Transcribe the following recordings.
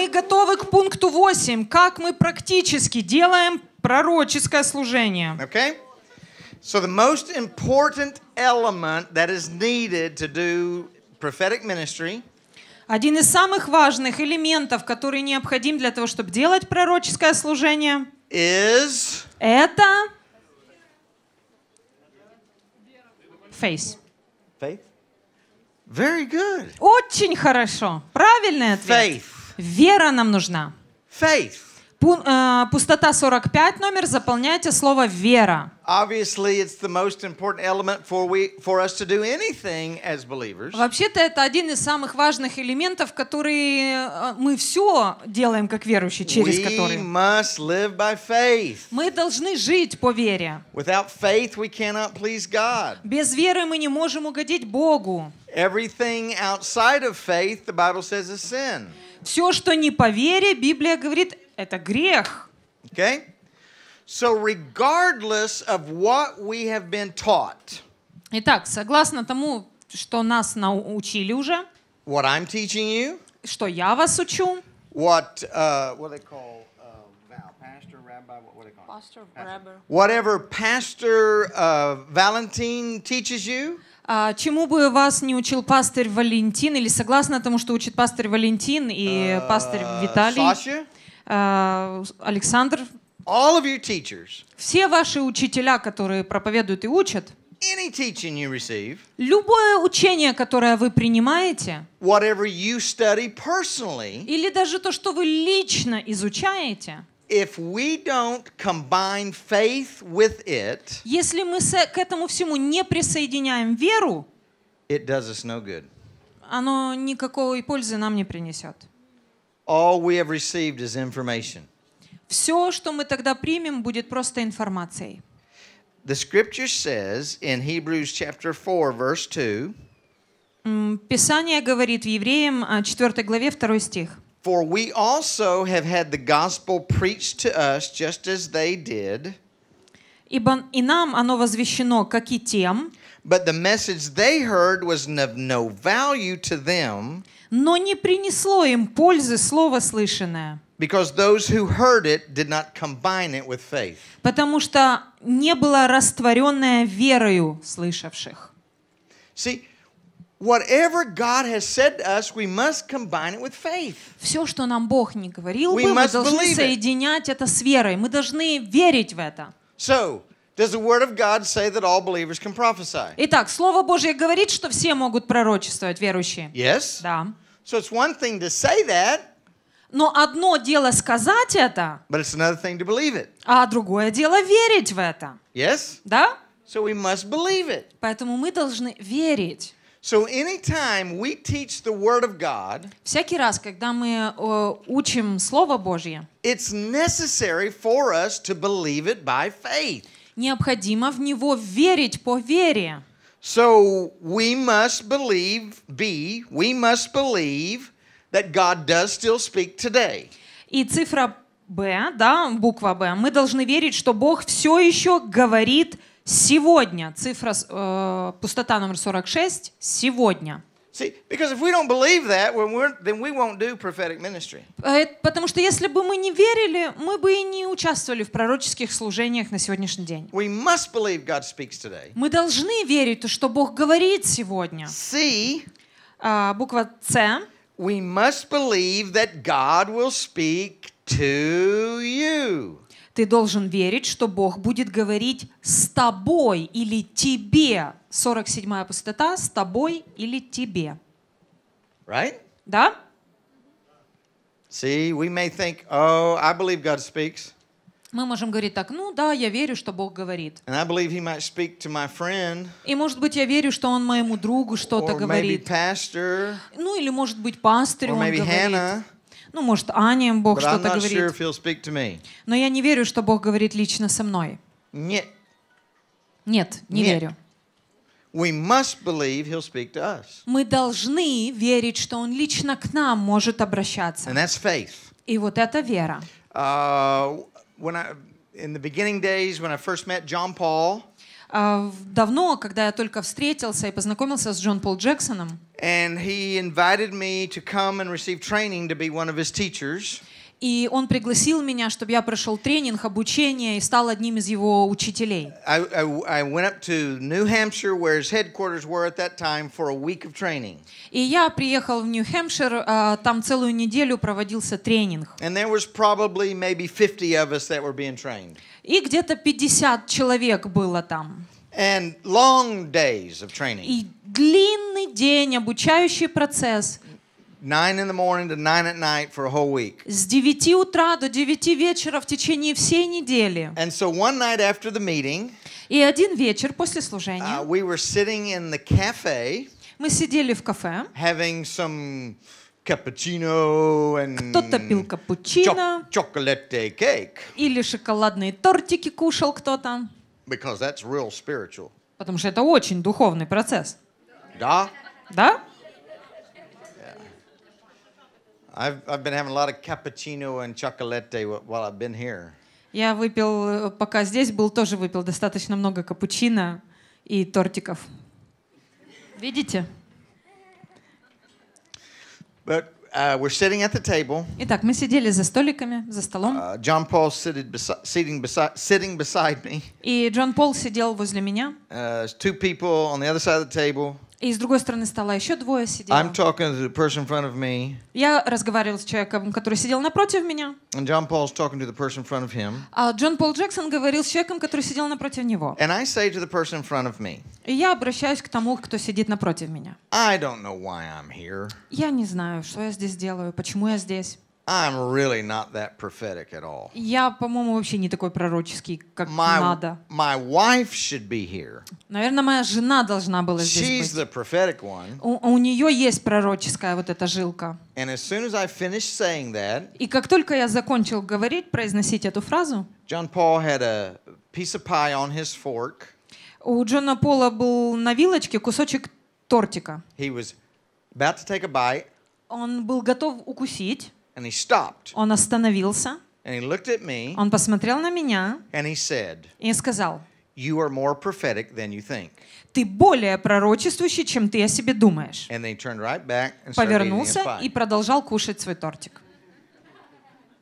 Мы готовы к пункту 8. Как мы практически делаем пророческое служение. Okay? So the most important element that is needed to do prophetic ministry один из самых важных элементов, который необходим для того, чтобы делать пророческое служение, is это faith. Faith. Very good. Очень хорошо. Правильный ответ. Faith. Вера нам нужна. Faith. Пу- э, пустота 45 номер, заполняйте слово «вера». Вообще-то это один из самых важных элементов, который э, мы все делаем как верующие, через которые. Мы должны жить по вере. Без веры мы не можем угодить Богу. Everything outside of faith, the Bible says, is sin. Все, что не по вере, Библия говорит, это грех. Okay? So regardless of what we have been taught. Итак, согласно тому, что нас научили уже. What I'm teaching you. Что я вас учу. What uh, what they call Pastor, Whatever Pastor uh, Valentine teaches you. А, чему бы вас не учил пастырь Валентин, или согласно тому, что учит пастырь Валентин и э, пастырь Виталий, э, Александр, all of your teachers, все ваши учителя, которые проповедуют и учат, any teaching you receive, любое учение, которое вы принимаете, whatever you study personally, или даже то, что вы лично изучаете, If we don't combine faith with it, если мы с к этому всему не присоединяем веру, it does us no good. оно никакой пользы нам не принесет. All we have received is information. Все, что мы тогда примем, будет просто информацией. The scripture says in Hebrews chapter 4 verse 2 Писание говорит в Евреям 4 а, главе 2 стих. For we also have had the gospel preached to us just as they did. Ибо и нам оно возвещено, как и тем. But the message they heard was of no value to them. Но не принесло им пользы слово слышанное. Because those who heard it did not combine it with faith. Потому что не было растворенное верою слышавших. See, Whatever God has said to us, we must combine it with faith. Все, что нам Бог не говорил, мы должны соединять это с верой. Мы должны верить в это. So, Does the word of God say that all believers can prophesy? Итак, слово Божье говорит, что все могут пророчествовать верующие. Yes. Да. So it's one thing to say that. Но одно дело сказать это. But it's another thing to believe it. А другое дело верить в это. Yes. Да. So we must believe it. Поэтому мы должны верить. So anytime we teach the word of God, всякий раз, когда мы э, учим слово Божье, it's necessary for us to believe it by faith. Необходимо в него верить по вере. So we must believe, be, we must believe that God does still speak today. И цифра Б, да, буква Б. Мы должны верить, что Бог все еще говорит Сегодня цифра э, пустота номер 46 сегодня. Э, потому что если бы мы не верили, мы бы и не участвовали в пророческих служениях на сегодняшний день. We must believe God speaks today. Мы должны верить, то, что Бог говорит сегодня. C, uh, э, буква С. We must believe that God will speak to you. Ты должен верить, что Бог будет говорить с тобой или тебе. 47-я пустота с тобой или тебе. Right? Да? See, we may think, oh, I believe God speaks. Мы можем говорить так, ну да, я верю, что Бог говорит. Friend, и может быть я верю, что Он моему другу что-то говорит. Pastor, ну или может быть пастырю Он говорит. Hannah, ну, может, Аня Бог что-то говорит. Sure Но я не верю, что Бог говорит лично со мной. Нет. Нет, не Нет. верю. We must believe he'll speak to us. Мы должны верить, что Он лично к нам может обращаться. And that's faith. И вот это вера. Uh, when I, in the beginning days, when I first met John Paul, давно, когда я только встретился и познакомился с Джон Пол Джексоном. And he invited me to come and receive training to be one of his teachers. И он пригласил меня, чтобы я прошел тренинг, обучение и стал одним из его учителей. И я приехал в Нью-Хэмпшир, а, там целую неделю проводился тренинг. And there was probably maybe 50 of us that were being trained. И где-то 50 человек было там. And long days of training. И длинный день, обучающий процесс. 9 in the morning to 9 at night for a whole week. С 9 утра до 9 вечера в течение всей недели. And so one night after the meeting, и один вечер после служения, uh, we were sitting in the cafe, мы сидели в кафе, having some cappuccino and кто-то пил капучино, chocolate cake, или шоколадные тортики кушал кто-то. Because that's real spiritual. Потому что это очень духовный процесс. Да? Да? I've, I've been having a lot of cappuccino and chocolate while I've been here. Я выпил, э, пока здесь был, тоже выпил достаточно много капучино и тортиков. Видите? But uh, we're sitting at the table. Итак, мы сидели за столиками, за столом. Uh, John Paul seated besi- sitting, besi- sitting beside me. И Джон Пол сидел возле меня. Uh, two people on the other side of the table. И с другой стороны стола еще двое сидело. Я разговаривал с человеком, который сидел напротив меня. А Джон Пол Джексон говорил с человеком, который сидел напротив него. И я обращаюсь к тому, кто сидит напротив меня. Я не знаю, что я здесь делаю, почему я здесь. I'm really not that prophetic at all. Я, по-моему, вообще не такой пророческий, как my, надо. My wife should be here. Наверное, моя жена должна была здесь быть. She's The prophetic one. У, у нее есть пророческая вот эта жилка. And as soon as I finished saying that, И как только я закончил говорить, произносить эту фразу, John Paul had a piece of pie on his fork. У Джона Пола был на вилочке кусочек тортика. He was about to take a bite. Он был готов укусить. And he stopped. Он остановился. And he looked at me. Он посмотрел на меня. And he said. И сказал. You are more prophetic than you think. Ты более пророчествующий, чем ты о себе думаешь. And they turned right back and Повернулся и продолжал кушать свой тортик.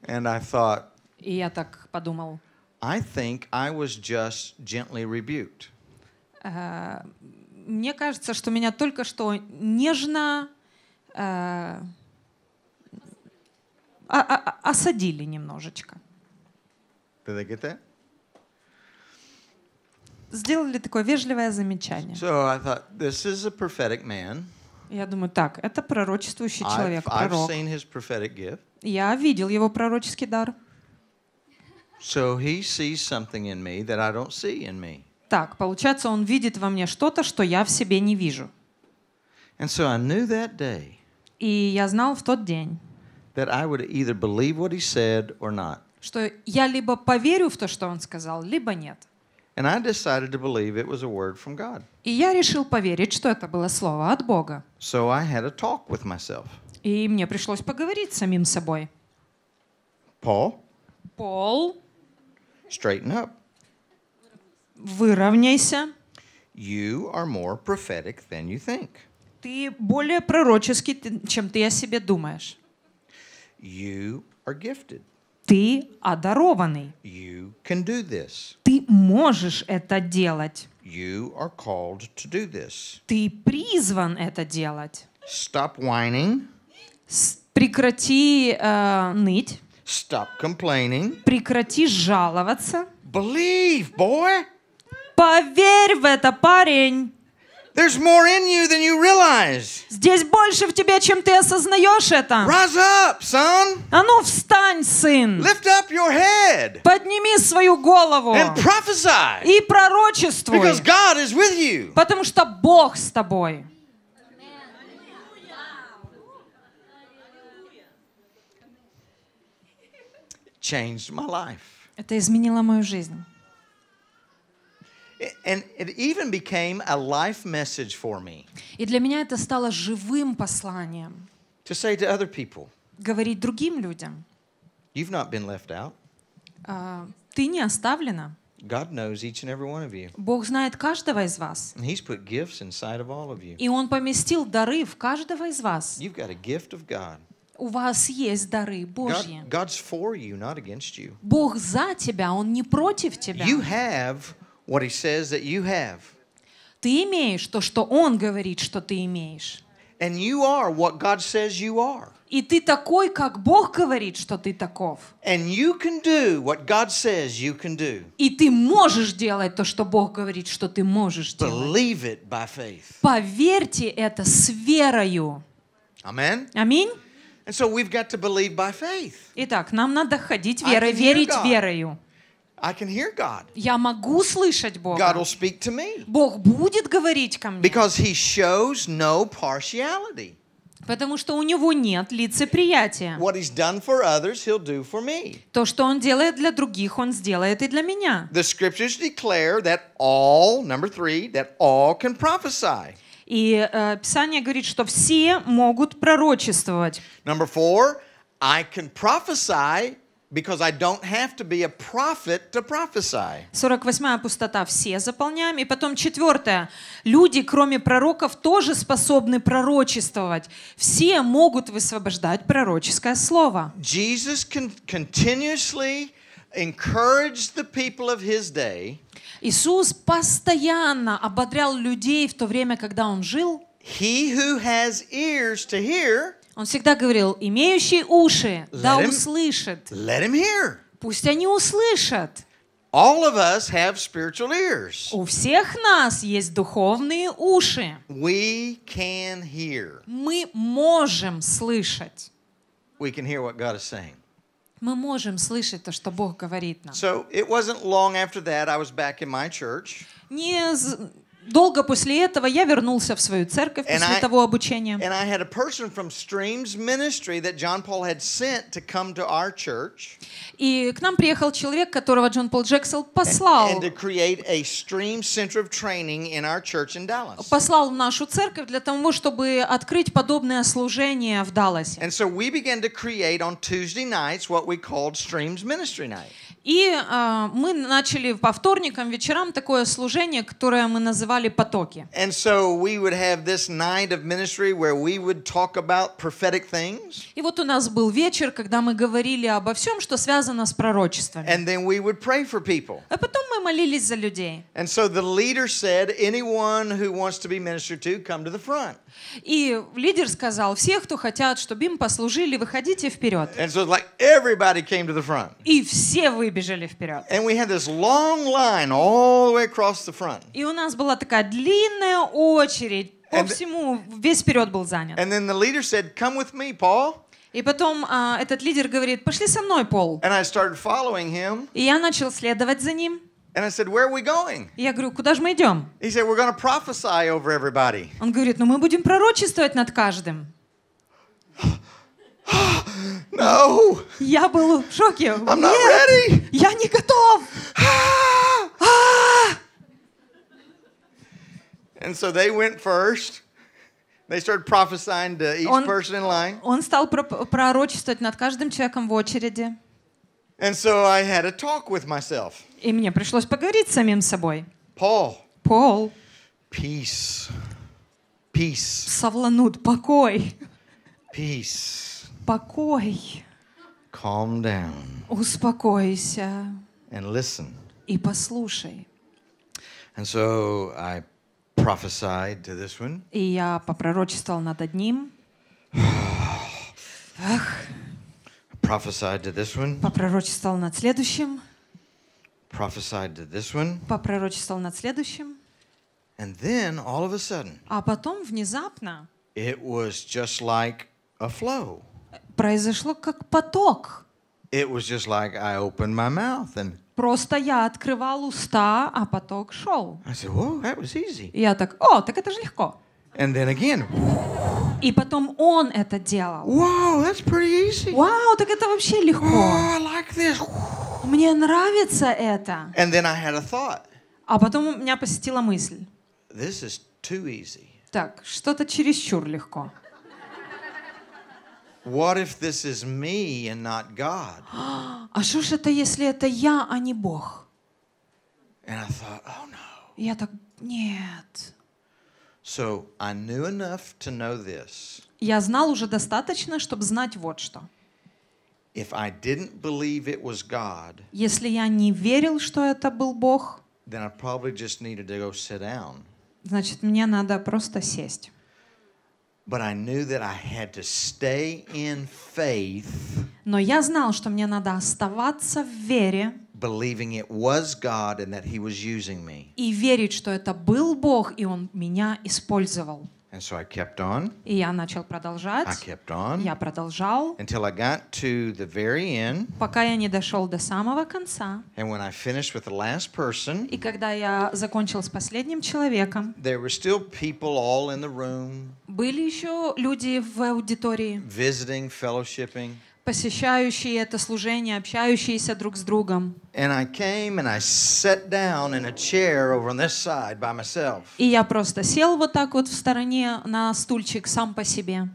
And I thought. И я так подумал. I think I was just gently rebuked. Э, мне кажется, что меня только что нежно э, а, а, а, осадили немножечко. Ты «Э?» Сделали такое вежливое замечание. So I thought, this is a prophetic man. Я думаю, так, это пророчествующий человек, I've, пророк. I've seen his prophetic gift. Я видел его пророческий дар. Так, получается, он видит во мне что-то, что я в себе не вижу. And so I knew that day. И я знал в тот день that I would either believe what he said or not. Что я либо поверю в то, что он сказал, либо нет. And I decided to believe it was a word from God. И я решил поверить, что это было слово от Бога. So I had a talk with myself. И мне пришлось поговорить с самим собой. Paul. Пол. Straighten up. Выровняйся. You are more prophetic than you think. Ты более пророческий, чем ты о себе думаешь. You are gifted. Ты одарованный. You can do this. Ты можешь это делать. You are called to do this. Ты призван это делать. Stop whining. прекрати э, ныть. Stop complaining. Прекрати жаловаться. Believe, boy. Поверь в это, парень. There's more in you than you realize. Здесь больше в тебе, чем ты осознаешь это. Rise up, son. А ну встань, сын. Lift up your head. Подними свою голову. And prophesy. И пророчествуй. Because God is with you. Потому что Бог с тобой. Changed my life. Это изменило мою жизнь. And it even became a life message for me. И для меня это стало живым посланием. To say to other people. Говорить другим людям. You've not been left out. Uh, ты не оставлена. God knows each and every one of you. Бог знает каждого из вас. And he's put gifts inside of all of you. И он поместил дары в каждого из вас. You've got a gift of God. У вас есть дары Божьи. God, God's for you, not against you. Бог за тебя, он не против тебя. You have what he says that you have. Ты имеешь то, что он говорит, что ты имеешь. And you are what God says you are. И ты такой, как Бог говорит, что ты таков. And you can do what God says you can do. И ты можешь делать то, что Бог говорит, что ты можешь Believe делать. It by faith. Поверьте это с верою. Аминь. And so we've got to believe by faith. Итак, нам надо ходить верой, верить God. верою. I can hear God. Я могу слышать Бога. God will speak to me. Бог будет говорить ко мне. Because he shows no partiality. Потому что у него нет лицеприятия. What he's done for others, he'll do for me. То, что он делает для других, он сделает и для меня. The scriptures declare that all, number three, that all can prophesy. И э, Писание говорит, что все могут пророчествовать. Number four, I can prophesy Because I don't have to be a prophet to prophesy. 48 пустота все заполняем. И потом четвертое. Люди, кроме пророков, тоже способны пророчествовать. Все могут высвобождать пророческое слово. Jesus con continuously encouraged the people of his day. Иисус постоянно ободрял людей в то время, когда он жил. He who has ears to hear, он всегда говорил, имеющий уши, let да him, услышит. Let him hear. Пусть они услышат. All of us have spiritual ears. У всех нас есть духовные уши. We can hear. Мы можем слышать. We can hear what God is saying. Мы можем слышать то, что Бог говорит нам. So it wasn't long after that I was back in my church. Не долго после этого я вернулся в свою церковь and после I, того обучения. And I had a person from Streams Ministry that John Paul had sent to come to our church. И к нам приехал человек, которого Джон Пол Джексел послал. And, and to create a Stream Center of Training in our church in Dallas. Послал в нашу церковь для того, чтобы открыть подобное служение в Далласе. And so we began to create on Tuesday nights what we called Streams Ministry Night. И э, мы начали по вторникам вечерам такое служение, которое мы называли потоки. И вот у нас был вечер, когда мы говорили обо всем, что связано с пророчествами. And then we would pray for people. А потом мы молились за людей. И лидер сказал, все, кто хотят, чтобы им послужили, выходите вперед. And so like everybody came to the front. И все выбежали побежали вперед. And we had this long line all the way across the front. И у нас была такая длинная очередь по and всему, весь вперед был занят. And then the leader said, "Come with me, Paul." И потом uh, этот лидер говорит, пошли со мной, Пол. And I started following him. И я начал следовать за ним. And I said, "Where are we going?" Я говорю, куда же мы идем? He said, "We're going prophesy over everybody." Он говорит, ну мы будем пророчествовать над каждым. No. Я был в шоке. I'm not ready. Я не готов. А! And so they went first. They started prophesying to each он, person in line. Он стал пророчествовать над каждым человеком в очереди. And so I had a talk with myself. И мне пришлось поговорить с самим собой. Paul. Пол. Peace. Peace. Савланут, покой. Peace. Покой. Calm down. Успокойся. And listen. И послушай. And so I prophesied to this one. И я попророчествовал над одним. Ах. Prophesied to this one. Попророчествовал над следующим. Prophesied to this one. Попророчествовал над следующим. And then all of a sudden. А потом внезапно. It was just like a flow произошло как поток. It was just like I opened my mouth and Просто я открывал уста, а поток шел. I said, Whoa, that was easy. я так, о, так это же легко. And then again. И потом он это делал. Wow, that's pretty easy. Вау, так это вообще легко. Oh, I like this. Мне нравится это. And then I had a thought. А потом у меня посетила мысль. This is too easy. Так, что-то чересчур легко. What if this is me and not God? А что ж это, если это я, а не Бог? And I thought, oh no. Я так, нет. So I knew enough to know this. Я знал уже достаточно, чтобы знать вот что. If I didn't believe it was God, если я не верил, что это был Бог, then I probably just needed to go sit down. Значит, мне надо просто сесть. But I knew that I had to stay in faith. Но я знал, что мне надо оставаться в вере. Believing it was God and that He was using me. И верить, что это был Бог и Он меня использовал. And so I kept on. И я начал продолжать. I kept on. Я продолжал. Until I got to the very end. Пока я не дошел до самого конца. And when I finished with the last person. И когда я закончил с последним человеком. There were still people all in the room. Были еще люди в аудитории. Visiting, fellowshipping. посещающие это служение, общающиеся друг с другом. И я просто сел вот так вот в стороне на стульчик сам по себе.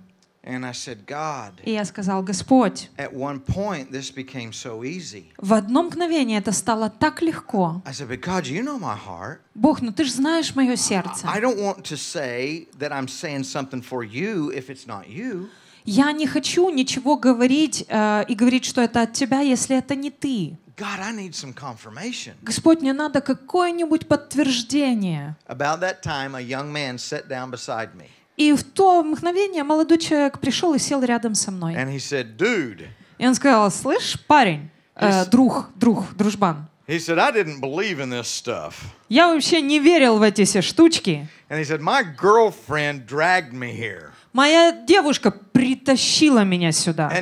And I said, God, и я сказал, Господь, at one point this became so easy. в одно мгновение это стало так легко. I said, God, you know my heart. Бог, ну ты же знаешь мое сердце. I don't want to say that I'm saying something for you if it's not you. Я не хочу ничего говорить э, и говорить, что это от тебя, если это не ты. God, I need some confirmation. Господь, мне надо какое-нибудь подтверждение. About that time, a young man sat down beside me. И в то мгновение молодой человек пришел и сел рядом со мной. And he said, Dude. И он сказал, слышь, парень, э, друг, друг, дружбан. He said, I didn't believe in this stuff. Я вообще не верил в эти все штучки. And he said, my girlfriend dragged me here. Моя девушка притащила меня сюда. И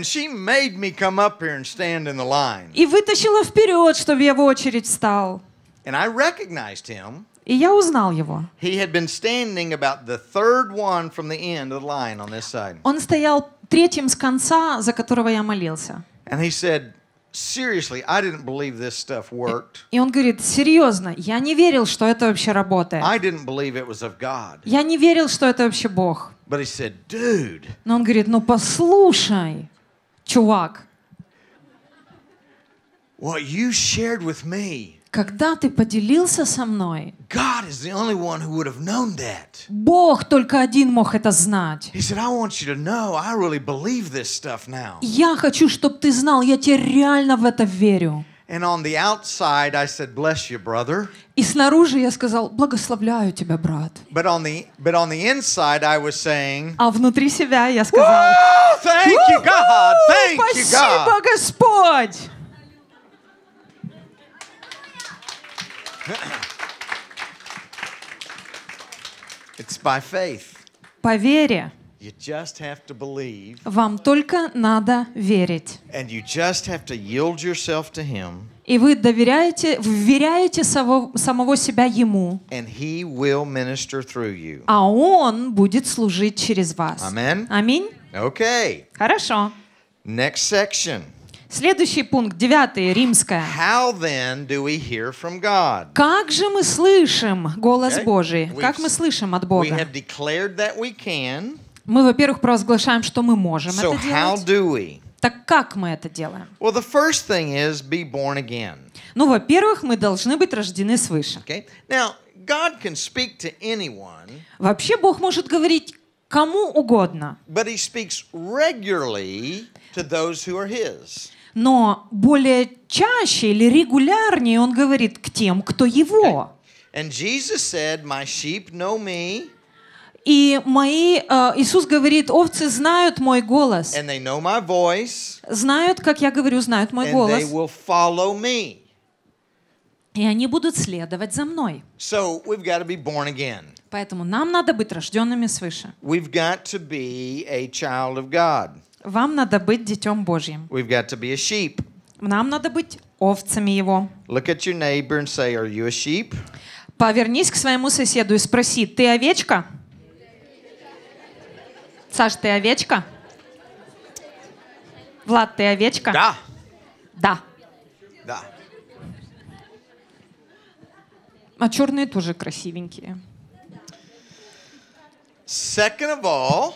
вытащила вперед, чтобы я в очередь встал. И я узнал его. Он стоял третьим с конца, за которого я молился. And he said, Seriously, I didn't believe this stuff worked. И он говорит, серьезно, я не верил, что это вообще работает. I didn't believe it was of God. Я не верил, что это вообще Бог. But he said, Dude, Но он говорит, ну послушай, чувак. What you shared with me когда ты поделился со мной, God is the only one who would have known that. Бог только один мог это знать. He said, I want you to know, I really believe this stuff now. Я хочу, чтобы ты знал, я тебе реально в это верю. And on the outside, I said, "Bless you, brother." И снаружи я сказал, благословляю тебя, брат. But on the but on the inside, I was saying. А внутри себя я сказал. Thank you, God. Thank you, God. Спасибо, Господь. It's by faith. По вере. You just have to believe. Вам только надо верить. And you just have to yield yourself to him. И вы доверяете, вверяете самого, самого себя ему. And he will minister through you. А он будет служить через вас. Amen. Аминь. Okay. Хорошо. Next section. Следующий пункт, девятый, римская. How then do we hear from God? Как же мы слышим голос okay? Божий? We've, как мы слышим от Бога? We have declared that we can. Мы, во-первых, провозглашаем, что мы можем so это делать. How do we? Так как мы это делаем? Well, the first thing is be born again. Ну, во-первых, мы должны быть рождены свыше. Okay? Now, God can speak to anyone. Вообще Бог может говорить кому угодно. But he speaks regularly to those who are his. Но более чаще или регулярнее он говорит к тем, кто его. And Jesus said, My sheep know me. И мои, э, Иисус говорит, овцы знают мой голос. And they know my voice, знают, как я говорю, знают мой and голос. They will follow me. И они будут следовать за мной. So we've got to be born again. Поэтому нам надо быть рожденными свыше. We've got to be a child of God. Вам надо быть детем Божьим. We've got to be a sheep. Нам надо быть овцами Его. Look at your neighbor and say, Are you a sheep? Повернись к своему соседу и спроси, ты овечка? Саш, ты овечка? Влад, ты овечка? Да. Да. Да. А черные тоже красивенькие. Second of all,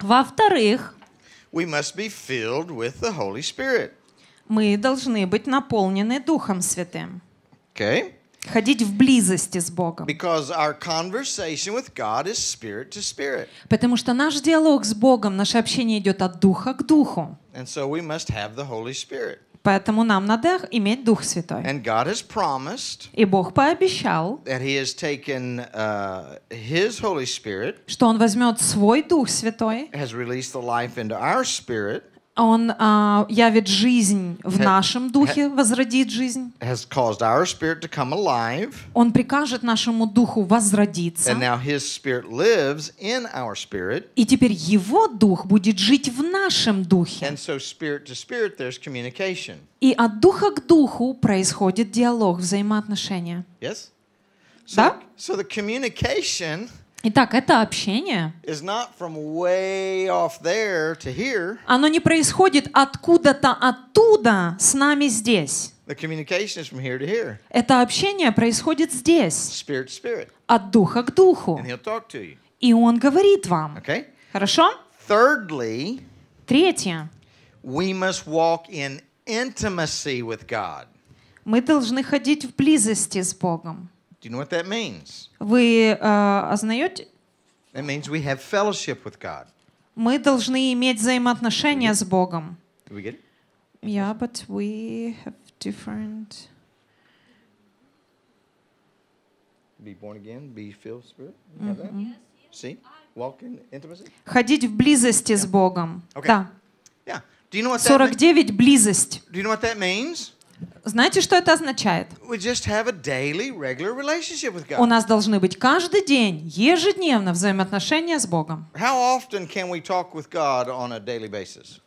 во-вторых, we must be filled with the Holy Spirit. Мы должны быть наполнены Духом Святым. Okay? Ходить в близости с Богом. our with God is spirit to spirit. Потому что наш диалог с Богом, наше общение идет от духа к духу. And so we must have the Holy Spirit. Поэтому нам надо иметь Дух Святой. And God has promised, и Бог пообещал, that he has taken, uh, his Holy Spirit, что Он возьмет свой Дух Святой, has released the life into our spirit, он а, явит жизнь в нашем духе, возродит жизнь. Он прикажет нашему духу возродиться. И теперь его дух будет жить в нашем духе. И от духа к духу происходит диалог, взаимоотношения. Yes? So, Да? so the communication Итак, это общение, оно не происходит откуда-то оттуда с нами здесь. Это общение происходит здесь, от духа к духу. И он говорит вам. Хорошо? Третье. Мы должны ходить в близости с Богом. Do you know what that means? Вы uh, ознаете? That means we have fellowship with God. Мы должны иметь взаимоотношения с Богом. Do we get it? Yeah, but we have different. Be born again, be filled spirit. Mm -hmm. See, walk in intimacy. Ходить в близости yeah. с Богом. Okay. Да. Yeah. Do you know what 49 that близость. Do you know what that means? Знаете, что это означает? У нас должны быть каждый день, ежедневно взаимоотношения с Богом.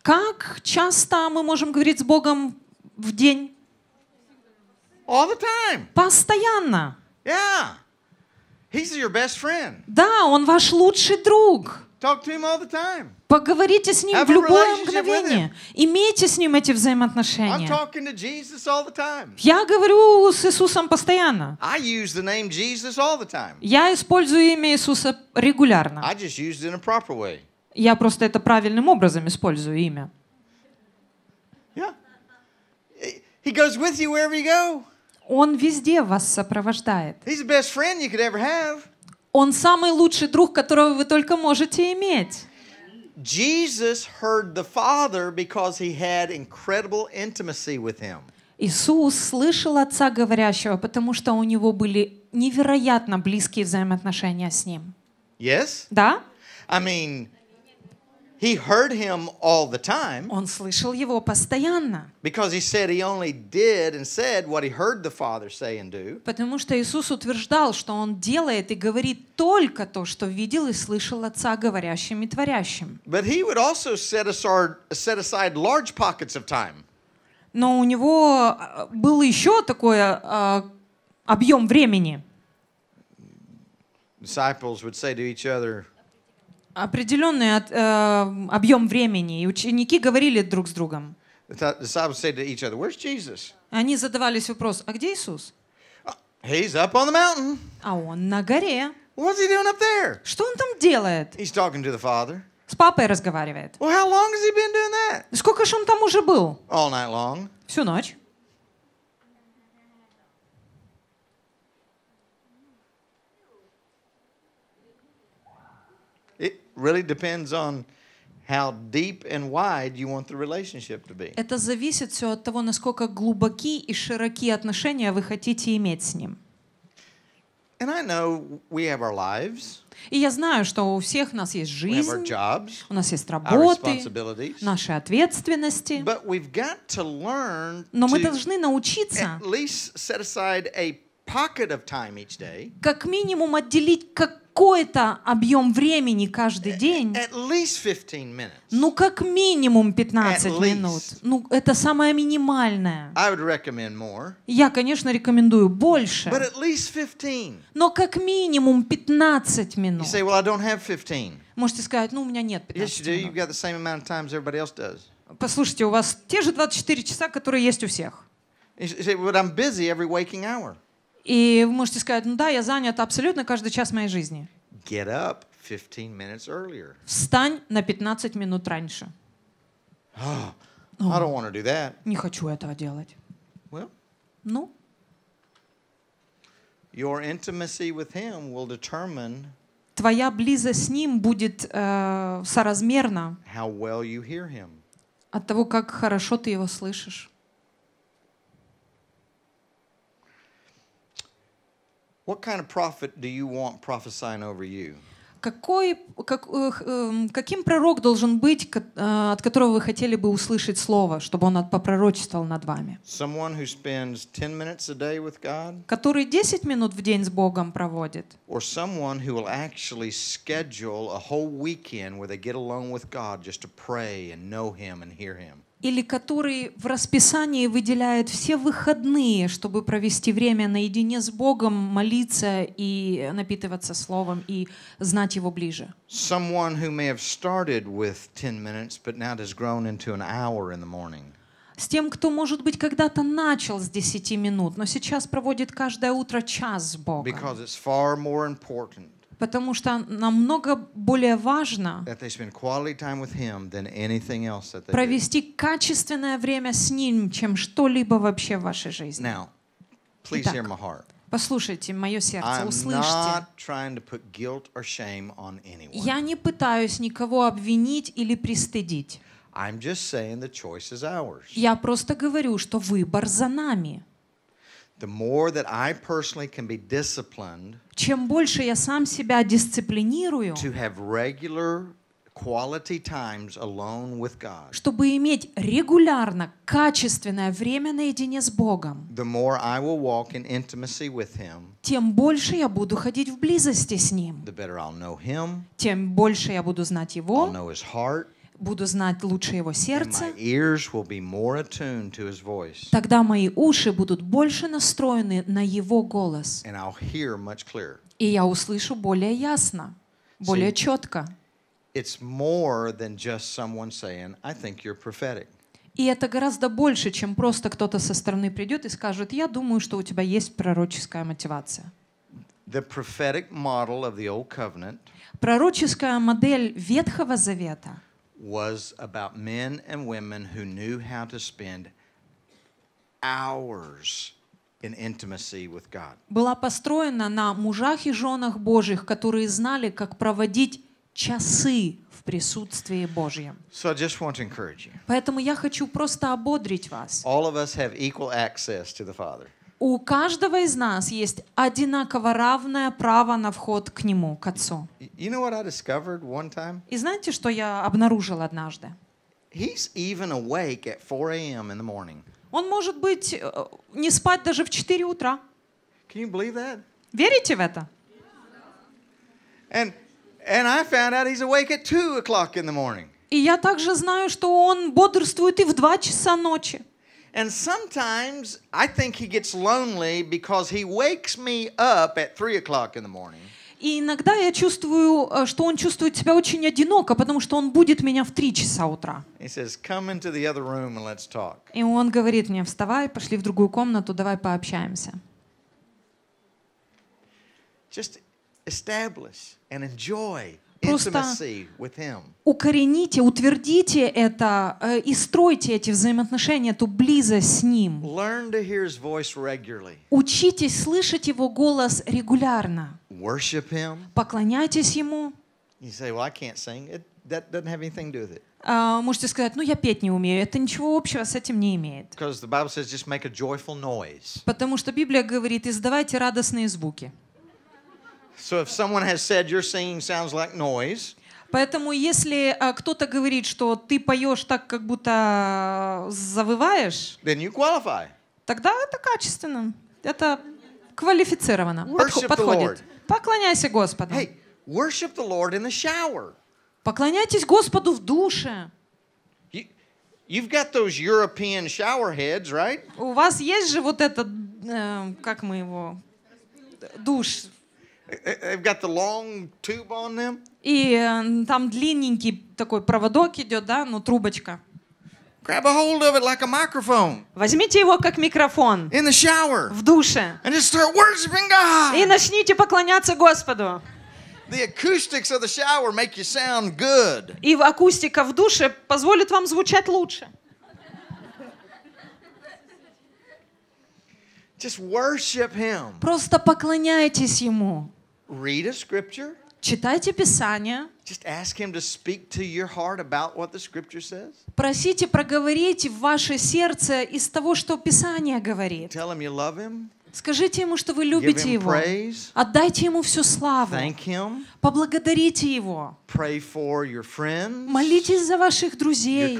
Как часто мы можем говорить с Богом в день? Постоянно. Да, он ваш лучший друг. Поговорите с Ним в любое мгновение. Имейте с Ним эти взаимоотношения. Я говорю с Иисусом постоянно. Я использую имя Иисуса регулярно. Я просто это правильным образом использую имя. He goes with you wherever you go. Он везде вас сопровождает. He's the best friend you could ever have. Он самый лучший друг, которого вы только можете иметь. Jesus heard the Father because he had incredible intimacy with him. Иисус слышал Отца говорящего, потому что у него были невероятно близкие взаимоотношения с ним. Yes? Да? I mean, He heard him all the time. Он слышал его постоянно. Because he said he only did and said what he heard the Father say and do. Потому что Иисус утверждал, что он делает и говорит только то, что видел и слышал Отца говорящим и творящим. But he would also set aside, set aside large pockets of time. Но у него был еще такой uh, объем времени. Disciples would say to each other, определенный от, э, объем времени, и ученики говорили друг с другом. Они задавались вопрос, а где Иисус? Uh, he's up on the mountain. А он на горе. What's he doing up there? Что он там делает? He's talking to the Father. С папой разговаривает. Well, how long has he been doing that? Сколько же он там уже был? All night long. Всю ночь. really depends on how deep and wide you want the relationship to be. Это зависит все от того, насколько глубоки и широки отношения вы хотите иметь с ним. And I know we have our lives. И я знаю, что у всех нас есть жизнь, jobs, у нас есть работы, наши ответственности. Но мы должны научиться pocket of time each day. Как минимум отделить какой-то объем времени каждый э, день. At least 15 minutes. Ну, как минимум 15 At минут. Least. Ну, это самое минимальное. I would recommend more. Я, конечно, рекомендую больше. But at least 15. Но как минимум 15 минут. You say, well, I don't have 15. Можете сказать, ну, у меня нет 15 yes, you do. You've got the same amount of time as everybody else does. Послушайте, у вас те же 24 часа, которые есть у всех. You say, but I'm busy every waking hour. И вы можете сказать, ну да, я занят абсолютно каждый час моей жизни. Get up 15 minutes earlier. Встань на 15 минут раньше. Oh, I ну. don't want to do that. Не хочу этого делать. Well, ну? Your intimacy with him will determine Твоя близость с ним будет э, соразмерна how well you hear him. от того, как хорошо ты его слышишь. What kind of prophet do you want prophesying over you? Какой, как, каким пророк должен быть, от которого вы хотели бы услышать слово, чтобы он попророчествовал над вами? God, который 10 минут в день с Богом проводит. Or или который в расписании выделяет все выходные, чтобы провести время наедине с Богом, молиться и напитываться Словом и знать Его ближе. С тем, кто, может быть, когда-то начал с 10 минут, но сейчас проводит каждое утро час с Богом. Because it's far more important потому что намного более важно провести качественное время с Ним, чем что-либо вообще в вашей жизни. Now, Итак, hear my heart. Послушайте мое сердце, услышьте. Я не пытаюсь никого обвинить или пристыдить. Я просто говорю, что выбор за нами the more that I personally can be disciplined, чем больше я сам себя дисциплинирую, to have regular quality times alone with God, чтобы иметь регулярно качественное время наедине с Богом, the more I will walk in intimacy with Him, тем больше я буду ходить в близости с Ним, the better I'll know Him, тем больше я буду знать Его, I'll know His heart, буду знать лучше его сердце, тогда мои уши будут больше настроены на его голос. И я услышу более ясно, более четко. It's more than just someone saying, I think you're prophetic. И это гораздо больше, чем просто кто-то со стороны придет и скажет, я думаю, что у тебя есть пророческая мотивация. The prophetic model of the old covenant Пророческая модель Ветхого Завета – was about men and women who knew how to spend hours in intimacy with God. Была построена на мужах и женах Божьих, которые знали, как проводить часы в присутствии Божьем. So I just want to encourage you. Поэтому я хочу просто ободрить вас. All of us have equal access to the Father. у каждого из нас есть одинаково равное право на вход к Нему, к Отцу. You know what I one time? И знаете, что я обнаружил однажды? He's even awake at 4 in the morning. Он может быть э, не спать даже в 4 утра. Can you believe that? Верите в это? And, and I found out he's awake at 2 o'clock in the morning. И я также знаю, что он бодрствует и в 2 часа ночи. And sometimes I think he gets lonely because he wakes me up at 3 o'clock in the morning. И иногда я чувствую, что он чувствует себя очень одиноко, потому что он будет меня в три часа утра. Says, и он говорит мне, вставай, пошли в другую комнату, давай пообщаемся. Just establish and enjoy Просто укорените, утвердите это э, и стройте эти взаимоотношения, эту близость с Ним. Учитесь слышать Его голос регулярно. Поклоняйтесь Ему. Uh, можете сказать, ну я петь не умею, это ничего общего с этим не имеет. Потому что Библия говорит, издавайте радостные звуки. So if someone has said your singing sounds like noise, Поэтому если а, кто-то говорит, что ты поешь так, как будто э, завываешь, then you qualify. тогда это качественно, это квалифицировано, worship подходит. Поклоняйся Господу. Hey, worship the Lord in the shower. Поклоняйтесь Господу в душе. you've got those European shower heads, right? У вас есть же вот этот, э, как мы его, душ They've got the long tube on them. И э, там длинненький такой проводок идет, да, ну трубочка. Grab a hold of it like a microphone. Возьмите его как микрофон. In the shower. В душе. And just start worshiping God. И начните поклоняться Господу. The acoustics of the shower make you sound good. И акустика в душе позволит вам звучать лучше. Just worship him. Просто поклоняйтесь ему. Read a scripture. Читайте Писание. Just ask him to speak to your heart about what the scripture says. Просите проговорить в ваше сердце из того, что Писание говорит. Tell him you love him. Скажите ему, что вы любите его. Praise, Отдайте ему всю славу. поблагодарите его. friends, Молитесь за ваших друзей,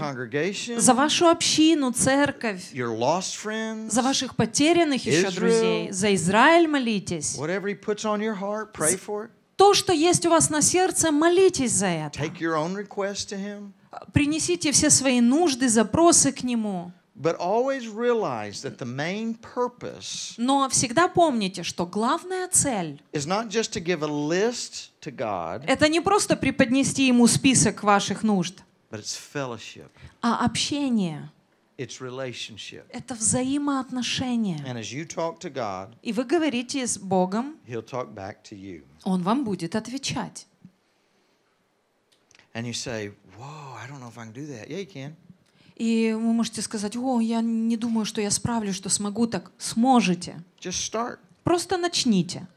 за вашу общину, церковь, friends, за ваших потерянных Israel, еще друзей, за Израиль молитесь. Heart, То, что есть у вас на сердце, молитесь за это. Принесите все свои нужды, запросы к нему. But always realize that the main purpose Но всегда помните, что главная цель is not just to give a list to God, это не просто преподнести ему список ваших нужд, but it's fellowship. а общение. It's relationship. Это взаимоотношения. And as you talk to God, И вы говорите с Богом, he'll talk back to you. Он вам будет отвечать. And you say, Whoa, I don't know if I can do that. Yeah, you can. И вы можете сказать, о, я не думаю, что я справлюсь, что смогу так. Сможете. Просто начните.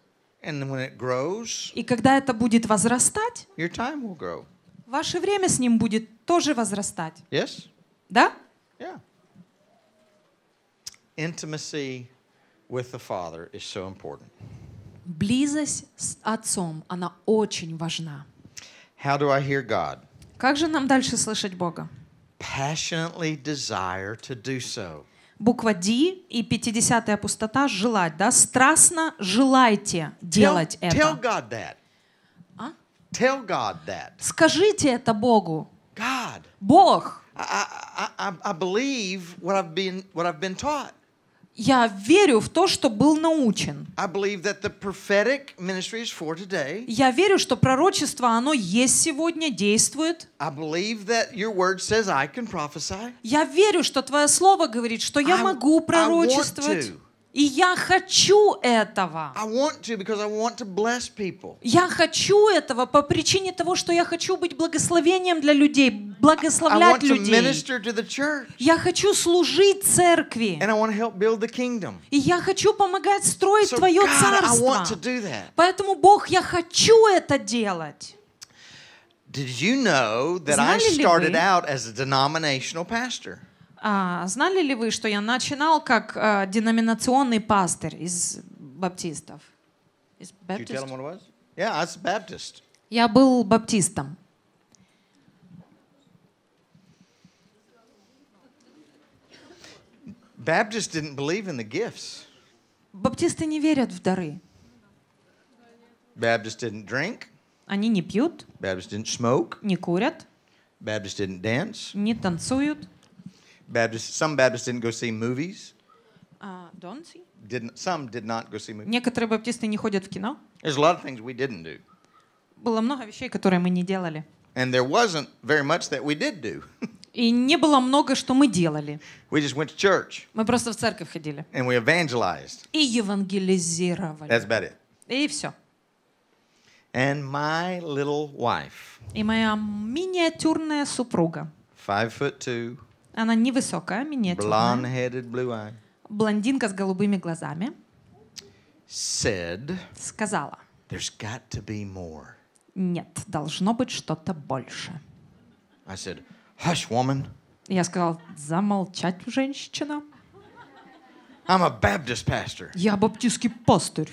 And when it grows, И когда это будет возрастать, your time will grow. ваше время с ним будет тоже возрастать. Yes? Да? Yeah. Intimacy with the Father is so important. Близость с Отцом, она очень важна. How do I hear God? Как же нам дальше слышать Бога? passionately desire to do so. Буква D и 50-я пустота желать, да? Страстно желайте делать tell, это. Tell God that. А? Tell God that. Скажите это Богу. God. Бог. I, I, I, I believe what I've been what I've been taught. Я верю в то, что был научен. Я верю, что пророчество, оно есть сегодня, действует. Я верю, что Твое Слово говорит, что я могу пророчествовать. И я хочу этого. I want to because I want to bless people. Я хочу этого по причине того, что я хочу быть благословением для людей, благословлять I want людей. To minister to the church. Я хочу служить церкви. And I want to help build the kingdom. И я хочу помогать строить so, твое God, царство. I want to do that. Поэтому, Бог, я хочу это делать. Did you know that Знали I started out as a denominational pastor? А, знали ли вы, что я начинал как а, деноминационный пастор из баптистов? Из баптистов? Я был баптистом. Baptists didn't believe in the gifts. Баптисты не верят в дары. Baptists didn't drink. Они не пьют. Baptists didn't smoke. Не курят. Baptists didn't dance. Не танцуют. Baptists, some Baptists didn't go see movies. Uh, don't see. Didn't, some did not go see movies. Некоторые баптисты не ходят в кино. There's a lot of things we didn't do. Было много вещей, которые мы не делали. And there wasn't very much that we did do. И не было много, что мы делали. We just went to church. Мы просто в церковь ходили. And we evangelized. И евангелизировали. That's about it. И все. And my little wife. И моя миниатюрная супруга. Five foot two. Она невысокая, миниатюрная. Блондинка с голубыми глазами. Said, сказала. There's got to be more. Нет, должно быть что-то больше. I said, Hush, woman. Я сказал, замолчать, женщина. I'm a Baptist pastor. Я баптистский пастырь.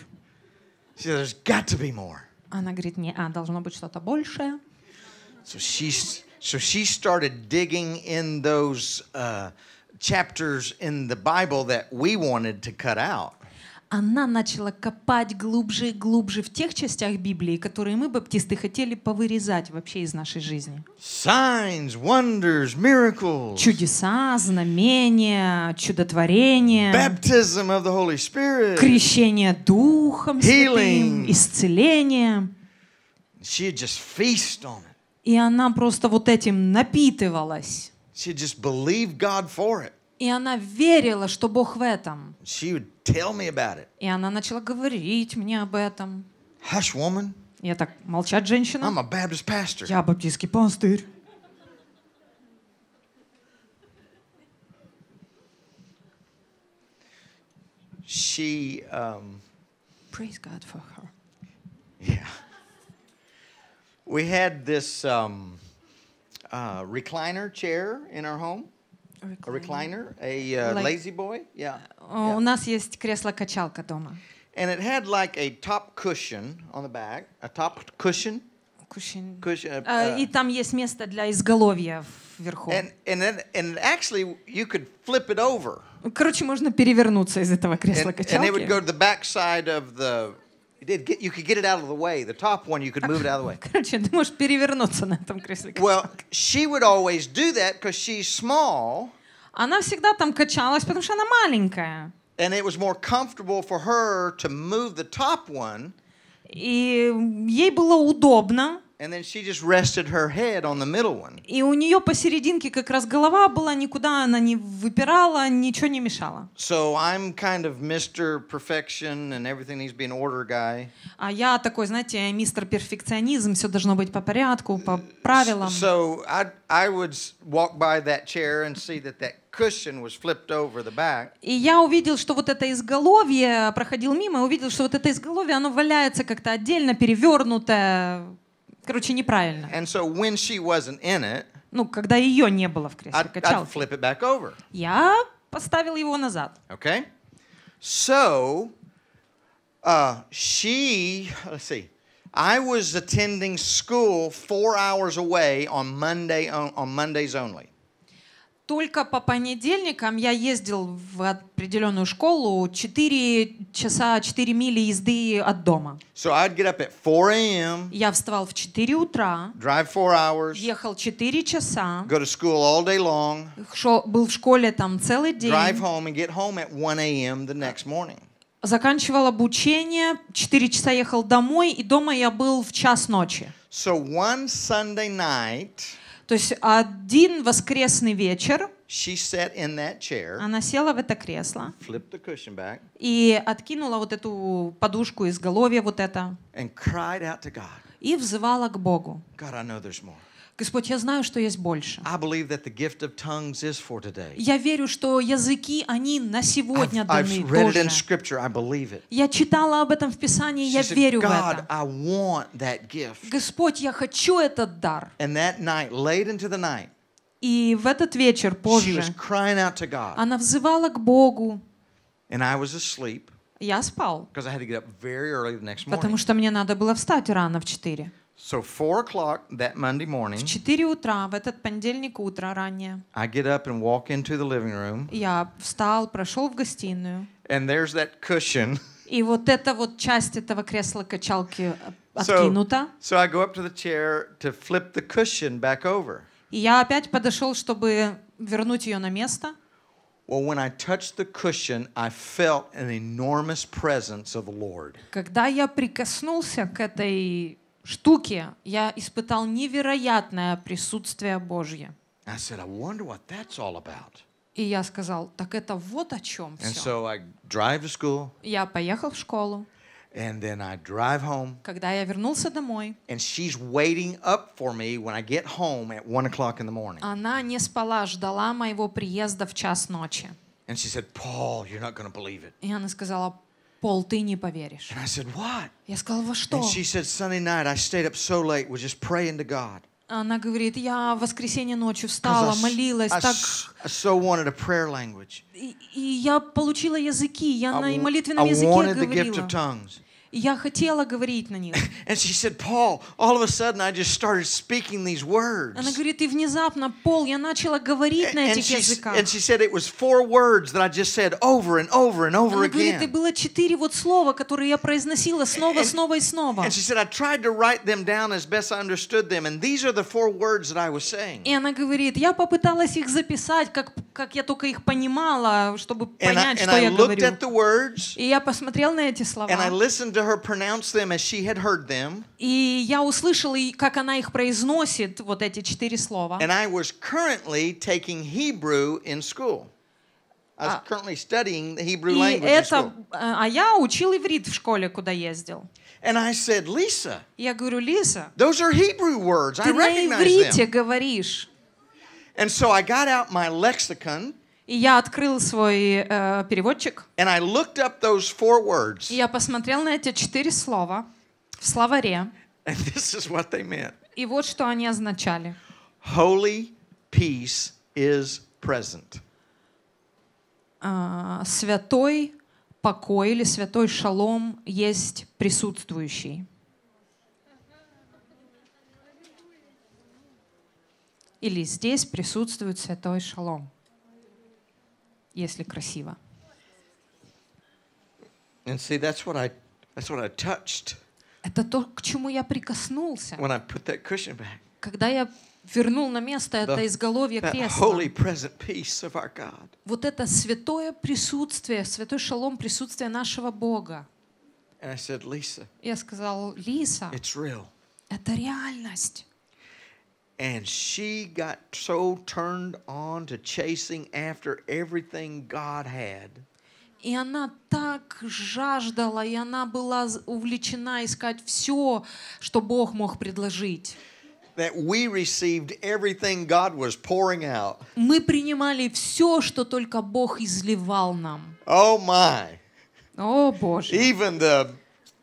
Она говорит, не, а должно быть что-то большее. So she's So she started digging in those uh, chapters in the Bible that we wanted to cut out. Она начала копать глубже и глубже в тех частях Библии, которые мы, баптисты, хотели повырезать вообще из нашей жизни. Signs, wonders, miracles. Чудеса, знамения, чудотворения. Baptism of the Holy Spirit. Крещение Духом Святым, Healing. исцеление. She just feasted on it. И она просто вот этим напитывалась. She just believed God for it. И она верила, что Бог в этом. She would tell me about it. И она начала говорить мне об этом. Hush, woman. Я так, молчать, женщина. I'm a Baptist pastor. Я баптистский пастырь. She, um, Praise God for her. Yeah. we had this um, uh, recliner chair in our home. A recliner, a uh, like, lazy boy, yeah. Uh, у нас есть кресло-качалка дома. And it had like a top cushion on the back, a top cushion. Cushion. cushion uh, uh, и там есть место для изголовья вверху. And, and, then, and actually you could flip it over. Короче, можно перевернуться из этого кресла-качалки. And, and it would go to the back side of the you did get, you could get it out of the way. The top one, you could move it out of the way. Короче, ты можешь перевернуться на этом кресле. Well, she would always do that because she's small. Она всегда там качалась, потому что она маленькая. And it was more comfortable for her to move the top one. И ей было удобно И у нее посерединке как раз голова была, никуда она не выпирала, ничего не мешало. So I'm kind of Mr. Perfection and everything needs to be in order guy. А я такой, знаете, мистер перфекционизм, все должно быть по порядку, по правилам. So I I would walk by that chair and see that that cushion was flipped over the back. И я увидел, что вот это изголовье проходил мимо, увидел, что вот это изголовье, оно валяется как-то отдельно, перевернутое Короче, неправильно. And so when she wasn't in it, ну, когда ее не было в кресле I'd, I'd flip it back over. Я поставил его назад. Okay. So uh, she, let's see. I was attending school four hours away on Monday on Mondays only только по понедельникам я ездил в определенную школу 4 часа, 4 мили езды от дома. So I'd get up at 4 Я вставал в 4 утра. Drive 4 hours. Ехал 4 часа. Go to school all day long. Шо, был в школе там целый день. Заканчивал обучение, 4 часа ехал домой, и дома я был в час ночи. So one Sunday night... То есть один воскресный вечер She sat in that chair, она села в это кресло flipped the cushion back, и откинула вот эту подушку из головы, вот это, and cried out to God. и взывала к Богу. God, I know there's more. Господь, я знаю, что есть больше. Я верю, что языки, они на сегодня даны тоже. Я читала об этом в Писании, я верю в это. Господь, я хочу этот дар. И в этот вечер позже она взывала к Богу. Я спал. Потому что мне надо было встать рано в четыре. So four o'clock that Monday morning. В четыре утра в этот понедельник утро раннее. I get up and walk into the living room. Я встал, прошел в гостиную. And there's that cushion. И вот эта вот часть этого кресла качалки откинута. so I go up to the chair to flip the cushion back over. И я опять подошел, чтобы вернуть ее на место. Well, when I touched the cushion, I felt an enormous presence of the Lord. Когда я прикоснулся к этой штуки я испытал невероятное присутствие Божье. I said, I wonder what that's all about. И я сказал, так это вот о чем все. And so I drive to school. Я поехал в школу. And then I drive home. Когда я вернулся домой. And she's waiting up for me when I get home at one o'clock in the morning. Она не спала, ждала моего приезда в час ночи. And she said, Paul, you're not going to believe it. И она сказала, Пол, ты не поверишь. And I said, what? Я сказала, во что? And she said, Sunday night I stayed up so late, was just praying to God. Она говорит, я в воскресенье ночью встала, молилась, I, так... I so wanted a prayer language. И, и я получила языки, я I, на молитвенном языке говорила. И я хотела говорить на них. And she said, Paul, all of a sudden I just started speaking these words. Она говорит, и внезапно, Пол, я начала говорить на этих языках. And she said it was four words that I just said over and over and over again. Она говорит, и было четыре вот слова, которые я произносила снова, снова и снова. And she said, I tried to write them down as best I understood them, and these are the four words that I was saying. И она говорит, я попыталась их записать, как как я только их понимала, чтобы понять, что я говорю. And I looked at the words. И я посмотрел на эти слова. And I listened to to her pronounce them as she had heard them. И я услышала, как она их произносит, вот эти четыре слова. And I was currently taking Hebrew in school. I was currently studying the Hebrew language in school. А я учил иврит в школе, куда ездил. And I said, Lisa. Я говорю, Лиза. Those are Hebrew words. I recognize them. Ты на иврите говоришь. And so I got out my lexicon. И я открыл свой э, переводчик. And I looked up those four words. И я посмотрел на эти четыре слова в словаре. And this is what they meant. И вот что они означали. Holy peace is present. Uh, святой покой или святой шалом есть присутствующий. Или здесь присутствует святой шалом если красиво. And see, that's what I, that's what I touched. Это то, к чему я прикоснулся. When I put that cushion back. Когда я вернул на место это изголовье кресла. Вот это святое присутствие, святой шалом присутствия нашего Бога. Я сказал, Лиса, это реальность. And she got so turned on to chasing after everything God had. И она так жаждала, и она была увлечена искать все, что Бог мог предложить. That we received everything God was pouring out. Мы принимали все, что только Бог изливал нам. Oh my. О, Боже. Even the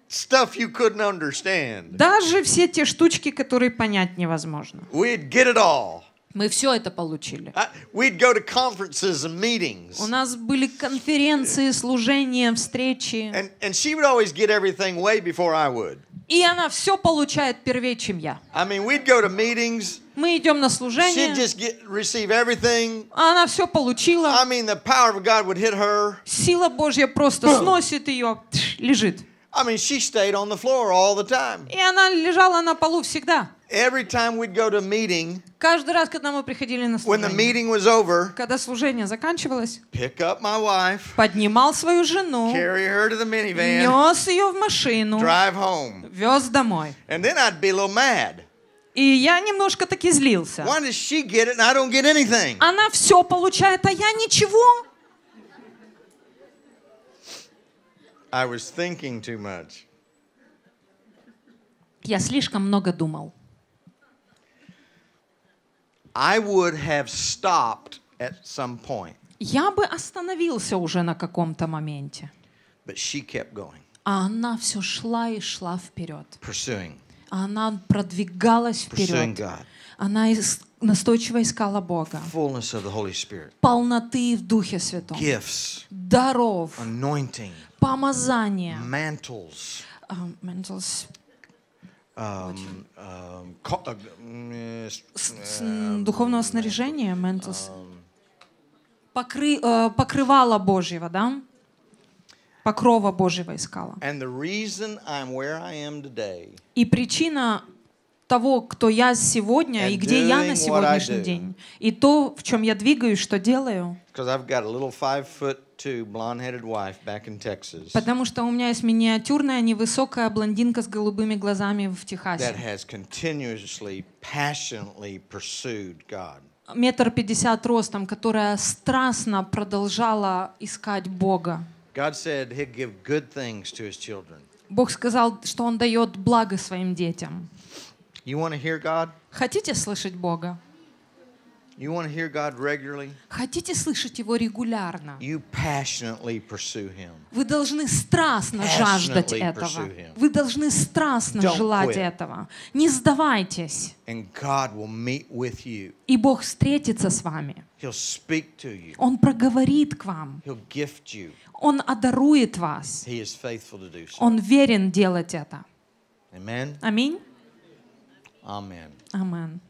stuff you couldn't understand. Даже все те штучки, которые понять невозможно. We'd get it all. Мы все это получили. I, we'd go to conferences and meetings. У нас были конференции, служения, встречи. And, and she would always get everything way before I would. И она все получает первее, чем я. I mean, we'd go to meetings. Мы идем на служение. She'd just get, receive everything. Она все получила. I mean, the power of God would hit her. Сила Божья просто Boom. сносит ее, лежит. I mean, she stayed on the floor all the time. И она лежала на полу всегда. Every time we'd go to meeting, каждый раз, когда мы приходили на служение, when the meeting was over, когда служение заканчивалось, pick up my wife, поднимал свою жену, carry her to the minivan, нес ее в машину, drive home, вез домой. And then I'd be a little mad. И я немножко таки злился. Why does she get it and I don't get anything? Она все получает, а я ничего. I was thinking too much. Я слишком много думал. I would have stopped at some point. Я бы остановился уже на каком-то моменте. But she kept going. А она все шла и шла вперед. Pursuing. Она продвигалась вперед. Pursuing God. Она настойчиво искала Бога. Полноты в Духе Святом. Gifts. Даров. Anointing. Помазания, Mantles. Um, mantles. Um, um, uh, uh, духовного э, снаряжения, mantles. Um, Покры, uh, э, покрывала Божьего, да? Покрова Божьего искала. And the I'm where I am today, И причина того, кто я сегодня и где я на сегодняшний день. И то, в чем я двигаюсь, что делаю. I've got a five-foot Потому что у меня есть миниатюрная, невысокая блондинка с голубыми глазами в Техасе. Метр пятьдесят ростом, которая страстно продолжала искать Бога. Бог сказал, что Он дает благо своим детям. Хотите слышать Бога? You want to hear God regularly? Хотите слышать Его регулярно? You passionately pursue him. Вы должны страстно жаждать этого. Вы должны страстно Don't желать quit. этого. Не сдавайтесь. And God will meet with you. И Бог встретится с вами. He'll speak to you. Он проговорит к вам. He'll gift you. Он одарует вас. He is faithful to do so. Он верен делать это. Аминь. Аминь. Аминь.